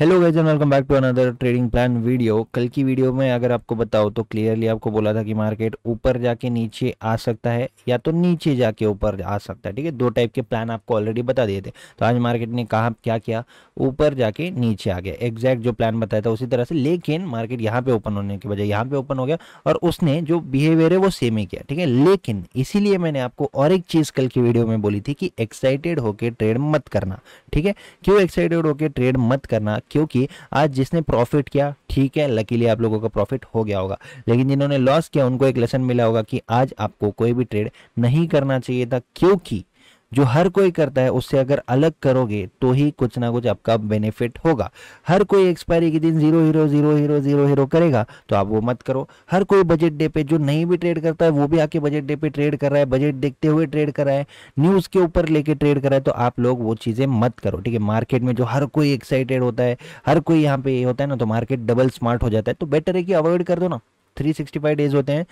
Hello guys and welcome back to another trading plan video कल की video में अगर आपको बताओ तो क्लियरली आपको बोला था कि मार्केट ऊपर जाके नीचे आ सकता है या तो नीचे जाके ऊपर आ सकता है ठीक है दो टाइप के प्लान आपको ऑलरेडी बता दिए थे तो आज मार्केट ने कहा क्या किया ऊपर जाके नीचे आ गया एग्जैक्ट जो प्लान बताया था उसी तरह से लेकिन मार्केट यहाँ पे ओपन होने के बजाय यहाँ पे ओपन हो गया और उसने जो बिहेवियर है वो सेम ही किया ठीक है लेकिन इसीलिए मैंने आपको और एक चीज़ कल की वीडियो में बोली थी कि एक्साइटेड होकर ट्रेड मत करना ठीक है क्यों एक्साइटेड होकर ट्रेड मत करना क्योंकि आज जिसने प्रॉफिट किया ठीक है लकीली आप लोगों का प्रॉफिट हो गया होगा लेकिन जिन्होंने लॉस किया उनको एक लेसन मिला होगा कि आज आपको कोई भी ट्रेड नहीं करना चाहिए था क्योंकि जो हर कोई करता है उससे अगर अलग करोगे तो ही कुछ ना कुछ आपका बेनिफिट होगा हर कोई एक्सपायरी के दिन zero hero zero hero zero hero करेगा तो आप वो मत करो हर कोई बजट डे पे जो नहीं भी ट्रेड करता है वो भी आके बजट डे पे ट्रेड कर रहा है बजट देखते हुए ट्रेड कर रहा है न्यूज़ के ऊपर लेके ट्रेड कर रहा है तो आप लोग वो चीज़ें मत करो ठीक है मार्केट में जो हर कोई एक्साइटेड होता है हर कोई यहाँ पे ये होता है ना तो मार्केट डबल स्मार्ट हो जाता है तो बेटर है कि अवॉइड कर दो ना 365 डेज होते हैं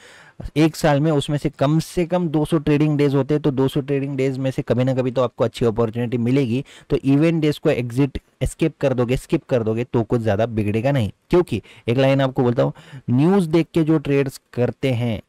एक साल में उसमें से कम से कम 200 ट्रेडिंग डेज होते हैं तो 200 ट्रेडिंग डेज में से कभी ना कभी तो आपको अच्छी अपॉर्चुनिटी मिलेगी तो इवेंट डेज को एग्जिट स्किप कर दोगे स्किप कर दोगे तो कुछ ज़्यादा बिगड़ेगा नहीं क्योंकि एक लाइन आपको बोलता हूँ न्यूज़ देख के जो ट्रेड करते हैं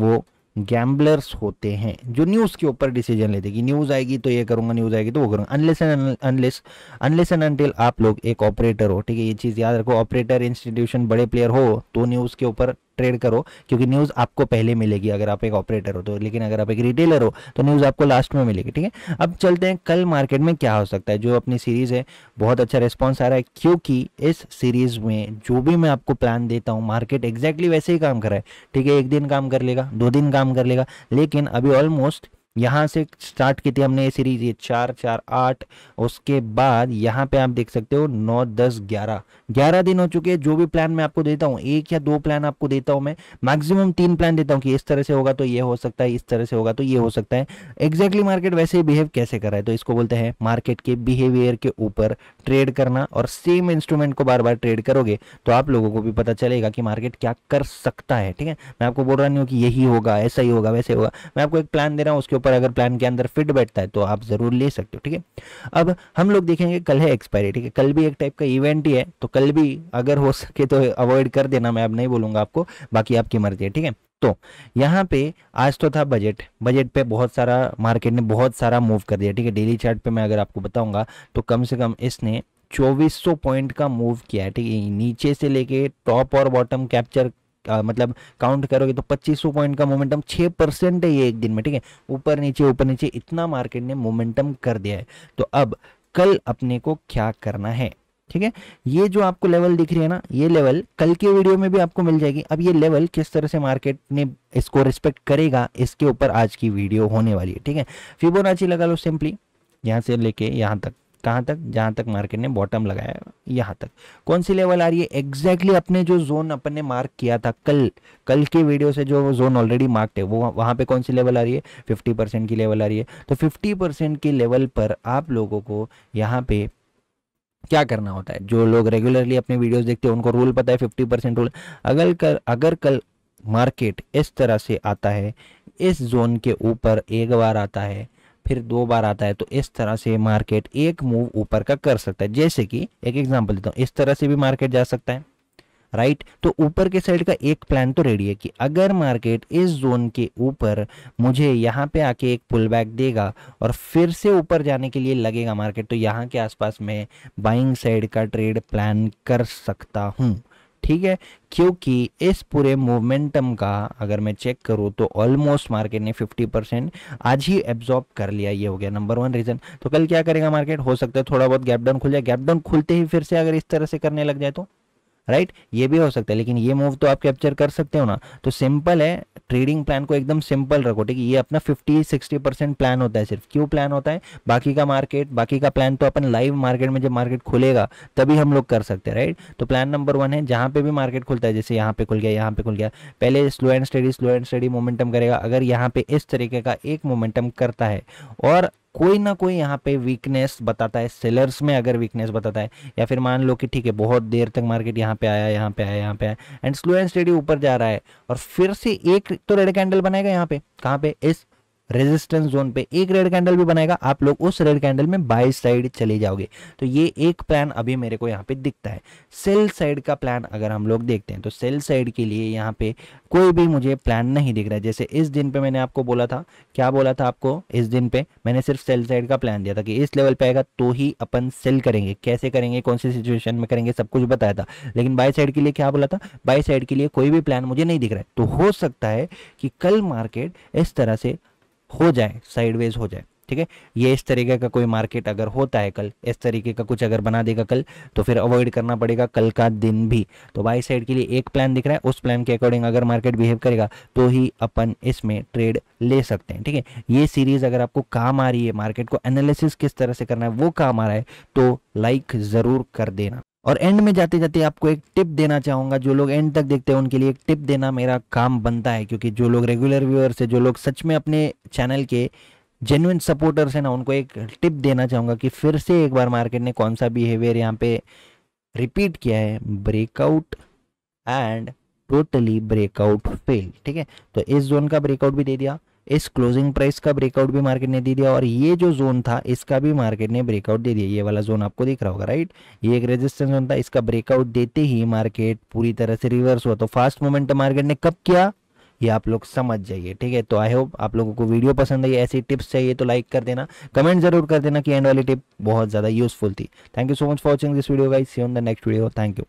वो गैम्बलर्स होते हैं जो न्यूज़ के ऊपर डिसीजन लेते कि न्यूज़ आएगी तो ये करूँगा न्यूज़ आएगी तो वो करूँगा unless and unless unless and until आप लोग एक ऑपरेटर हो ठीक है ये चीज़ याद रखो ऑपरेटर इंस्टीट्यूशन बड़े प्लेयर हो तो न्यूज़ के ऊपर ट्रेड करो क्योंकि न्यूज़ आपको पहले मिलेगी अगर आप एक ऑपरेटर हो तो लेकिन अगर आप एक रिटेलर हो तो न्यूज़ आपको लास्ट में मिलेगी ठीक है अब चलते हैं कल मार्केट में क्या हो सकता है जो अपनी सीरीज़ है बहुत अच्छा रिस्पॉन्स आ रहा है क्योंकि इस सीरीज़ में जो भी मैं आपको प्लान देता हूँ मार्केट एग्जैक्टली वैसे ही काम कर रहा है ठीक है एक दिन काम कर लेगा दो दिन काम कर लेगा लेकिन अभी ऑलमोस्ट यहाँ से स्टार्ट की थी हमने ये सीरीज ये चार चार आठ उसके बाद यहाँ पे आप देख सकते हो नौ दस ग्यारह ग्यारह दिन हो चुके हैं जो भी प्लान मैं आपको देता हूँ एक या दो प्लान आपको देता हूँ मैं मैक्सिमम तीन प्लान देता हूँ कि इस तरह से होगा तो ये हो सकता है इस तरह से होगा तो ये हो सकता है एग्जैक्टली मार्केट वैसे ही बिहेव कैसे कर रहा है तो इसको बोलते हैं मार्केट के बिहेवियर के ऊपर ट्रेड करना और सेम इंस्ट्रूमेंट को बार बार ट्रेड करोगे तो आप लोगों को भी पता चलेगा कि मार्केट क्या कर सकता है ठीक है मैं आपको बोल रहा नहीं हूँ कि यही होगा ऐसा ही होगा वैसे होगा मैं आपको एक प्लान दे रहा हूँ उसके ऊपर अगर प्लान के अंदर फिट बैठता है तो आप ज़रूर ले सकते हो ठीक है अब हम लोग देखेंगे कल है एक्सपायरी ठीक है कल भी एक टाइप का इवेंट ही है तो कल भी अगर हो सके तो अवॉइड कर देना मैं अब नहीं बोलूंगा आपको बाकी आपकी मर्जी है ठीक है तो यहाँ पे आज तो था बजट बजट पे बहुत सारा मार्केट ने बहुत सारा मूव कर दिया ठीक है डेली चार्ट पे मैं अगर आपको बताऊंगा तो कम से कम इसने 2400 पॉइंट का मूव किया है ठीक है नीचे से लेके टॉप और बॉटम कैप्चर आ, मतलब काउंट करोगे तो 2500 पॉइंट का मोमेंटम 6 परसेंट है ये एक दिन में ठीक है ऊपर नीचे ऊपर नीचे इतना मार्केट ने मोमेंटम कर दिया है तो अब कल अपने को क्या करना है ठीक है ये जो आपको लेवल दिख रही है ना ये लेवल कल के वीडियो में भी आपको मिल जाएगी अब ये लेवल किस तरह से मार्केट ने इसको रिस्पेक्ट करेगा इसके ऊपर आज की वीडियो होने वाली है ठीक है फिबोनाची लगा लो सिंपली यहां से लेके यहां तक कहाँ तक जहाँ तक मार्केट ने बॉटम लगाया यहाँ तक कौन सी लेवल आ रही है एग्जैक्टली अपने जो जोन अपन ने मार्क किया था कल कल के वीडियो से जो जोन ऑलरेडी मार्क्ड है वो वहाँ पे कौन सी लेवल आ रही है 50 परसेंट की लेवल आ रही है तो 50 परसेंट की लेवल पर आप लोगों को यहाँ पे क्या करना होता है जो लोग रेगुलरली अपने वीडियोज देखते हैं उनको रूल पता है फिफ्टी परसेंट रूल अगर कर अगर कल मार्केट इस तरह से आता है इस जोन के ऊपर एक बार आता है फिर दो बार आता है तो इस तरह से मार्केट एक मूव ऊपर का कर सकता है जैसे कि एक एग्जाम्पल देता हूँ इस तरह से भी मार्केट जा सकता है राइट right? तो ऊपर के साइड का एक प्लान तो रेडी है कि अगर मार्केट इस जोन के ऊपर मुझे यहाँ पे आके एक पुल बैक देगा और फिर से ऊपर जाने के लिए लगेगा मार्केट तो यहाँ के आसपास मैं बाइंग साइड का ट्रेड प्लान कर सकता हूँ ठीक है क्योंकि इस पूरे मोमेंटम का अगर मैं चेक करूँ तो ऑलमोस्ट मार्केट ने 50 परसेंट आज ही एब्जॉर्ब कर लिया ये हो गया नंबर वन रीज़न तो कल क्या करेगा मार्केट हो सकता है थोड़ा बहुत गैप डाउन खुल जाए गैप डाउन खुलते ही फिर से अगर इस तरह से करने लग जाए तो राइट ये भी हो सकता है लेकिन ये मूव तो आप कैप्चर कर सकते हो ना तो सिंपल है ट्रेडिंग प्लान को एकदम सिंपल रखो ठीक है ये अपना 50 60 परसेंट प्लान होता है सिर्फ क्यों प्लान होता है बाकी का मार्केट बाकी का प्लान तो अपन लाइव मार्केट में जब मार्केट खुलेगा तभी हम लोग कर सकते हैं राइट तो प्लान नंबर वन है जहां पे भी मार्केट खुलता है जैसे यहां पे खुल गया यहां पे खुल गया पहले slow and steady slow and steady momentum करेगा अगर यहाँ पे इस तरीके का एक मोमेंटम करता है और कोई ना कोई यहाँ पे वीकनेस बताता है सेलर्स में अगर वीकनेस बताता है या फिर मान लो कि ठीक है बहुत देर तक मार्केट यहाँ पे आया यहाँ पे आया यहाँ पे आया एंड स्लो एंड स्टेडी ऊपर जा रहा है और फिर से एक तो रेड कैंडल बनाएगा यहाँ पे कहाँ पे इस रेजिस्टेंस जोन पे एक रेड कैंडल भी बनाएगा आप लोग उस रेड कैंडल में बाई साइड चले जाओगे तो ये एक प्लान अभी मेरे को यहाँ पे दिखता है सेल साइड का प्लान अगर हम लोग देखते हैं तो सेल साइड के लिए यहाँ पे कोई भी मुझे प्लान नहीं दिख रहा है जैसे इस दिन पे मैंने आपको बोला था क्या बोला था आपको इस दिन पे मैंने सिर्फ सेल साइड का प्लान दिया था कि इस लेवल पे आएगा तो ही अपन सेल करेंगे कैसे करेंगे कौन सी सिचुएशन में करेंगे सब कुछ बताया था लेकिन बाई साइड के लिए क्या बोला था बाई साइड के लिए कोई भी प्लान मुझे नहीं दिख रहा है तो हो सकता है कि कल मार्केट इस तरह से हो जाए साइडवेज हो जाए ठीक है ये इस तरीके का कोई मार्केट अगर होता है कल इस तरीके का कुछ अगर बना देगा कल तो फिर अवॉइड करना पड़ेगा कल का दिन भी तो बाई साइड के लिए एक प्लान दिख रहा है उस प्लान के अकॉर्डिंग अगर मार्केट बिहेव करेगा तो ही अपन इसमें ट्रेड ले सकते हैं ठीक है ये सीरीज अगर आपको काम आ रही है मार्केट को एनालिसिस किस तरह से करना है वो काम आ रहा है तो लाइक ज़रूर कर देना और एंड में जाते जाते आपको एक टिप देना चाहूंगा जो लोग एंड तक देखते हैं उनके लिए एक टिप देना मेरा काम बनता है क्योंकि जो लोग रेगुलर व्यूअर्स है जो लोग सच में अपने चैनल के जेन्युन सपोर्टर्स हैं ना उनको एक टिप देना चाहूंगा कि फिर से एक बार मार्केट ने कौन सा बिहेवियर यहाँ पे रिपीट किया है breakout and totally breakout fail ठीक है तो इस जोन का ब्रेकआउट भी दे दिया इस क्लोजिंग प्राइस का ब्रेकआउट भी मार्केट ने दे दिया और ये जो जोन था इसका भी मार्केट ने ब्रेकआउट दे दिया ये वाला जोन आपको दिख रहा होगा राइट ये एक रेजिस्टेंस जोन था इसका ब्रेकआउट देते ही मार्केट पूरी तरह से रिवर्स हुआ तो फास्ट मोमेंट मार्केट ने कब किया ये आप लोग समझ जाइए ठीक है तो आई होप आप लोगों को वीडियो पसंद आई ऐसी टिप्स चाहिए तो लाइक कर देना कमेंट जरूर कर देना कि एंड वाली टिप बहुत ज़्यादा यूजफुल थी thank you so much for watching this video guys see on the next video thank you